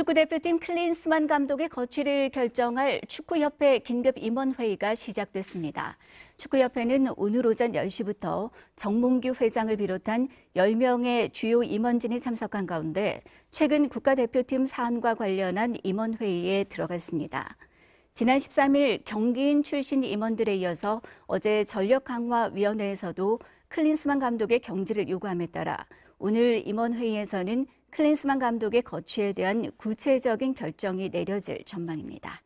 축구 대표팀 클린스만 감독의 거취를 결정할 축구협회 긴급 임원회의가 시작됐습니다. 축구협회는 오늘 오전 10시부터 정몽규 회장을 비롯한 10명의 주요 임원진이 참석한 가운데 최근 국가대표팀 사안과 관련한 임원회의에 들어갔습니다. 지난 13일 경기인 출신 임원들에 이어서 어제 전력강화위원회에서도 클린스만 감독의 경지를 요구함에 따라 오늘 임원회의에서는 클린스만 감독의 거취에 대한 구체적인 결정이 내려질 전망입니다.